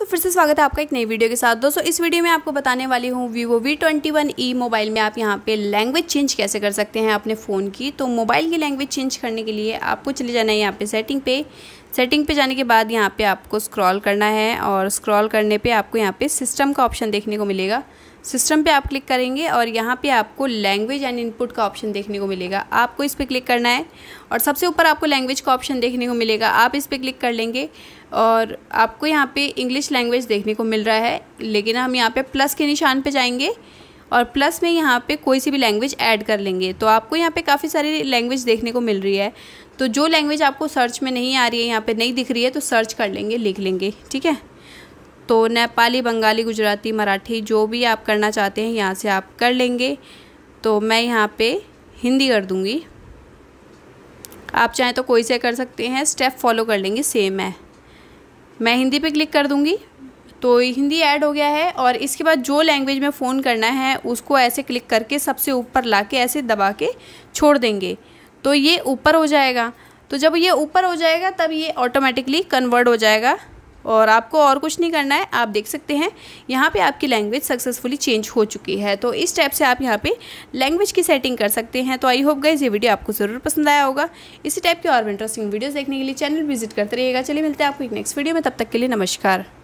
दोस्तों फिर से स्वागत है आपका एक नई वीडियो के साथ दोस्तों इस वीडियो में आपको बताने वाली हूँ Vivo V twenty one E mobile में आप यहाँ पे लैंग्वेज चेंज कैसे कर सकते हैं अपने फ़ोन की तो मोबाइल की लैंग्वेज चेंज करने के लिए आपको चले जाना है यहाँ पे सेटिंग पे सेटिंग पे जाने के बाद यहाँ पे आपको स्क्रॉल करना है और स्क्रॉल करने पे आपको यहाँ पे सिस्टम का ऑप्शन देखने को मिलेगा सिस्टम पे आप क्लिक करेंगे और यहाँ पे आपको लैंग्वेज एंड इनपुट का ऑप्शन देखने को मिलेगा आपको इस पर क्लिक करना है और सबसे ऊपर आपको लैंग्वेज का ऑप्शन देखने को मिलेगा आप इस पर क्लिक कर लेंगे और आपको यहाँ पे इंग्लिश लैंग्वेज देखने को मिल रहा है लेकिन हम यहाँ पे प्लस के निशान पे जाएंगे और प्लस में यहाँ पे कोई सी भी लैंग्वेज ऐड कर लेंगे तो आपको यहाँ पे काफ़ी सारी लैंग्वेज देखने को मिल रही है तो जो लैंग्वेज आपको सर्च में नहीं आ रही है यहाँ पे नहीं दिख रही है तो सर्च कर लेंगे लिख लेंगे ठीक है तो नेपाली बंगाली गुजराती मराठी जो भी आप करना चाहते हैं यहाँ से आप कर लेंगे तो मैं यहाँ पर हिंदी कर दूँगी आप चाहें तो कोई से कर सकते हैं स्टेप फॉलो कर लेंगे सेम है मैं हिंदी पे क्लिक कर दूँगी तो हिंदी ऐड हो गया है और इसके बाद जो लैंग्वेज में फ़ोन करना है उसको ऐसे क्लिक करके सबसे ऊपर ला के ऐसे दबा के छोड़ देंगे तो ये ऊपर हो जाएगा तो जब ये ऊपर हो जाएगा तब ये ऑटोमेटिकली कन्वर्ट हो जाएगा और आपको और कुछ नहीं करना है आप देख सकते हैं यहाँ पे आपकी लैंग्वेज सक्सेसफुली चेंज हो चुकी है तो इस टाइप से आप यहाँ पे लैंग्वेज की सेटिंग कर सकते हैं तो आई होप गाइज ये वीडियो आपको ज़रूर पसंद आया होगा इसी टाइप के और इंटरेस्टिंग वीडियोस देखने के लिए चैनल विजिट करते रहिएगा चलिए मिलते हैं आपको एक नेक्स्ट वीडियो में तब तक के लिए नमस्कार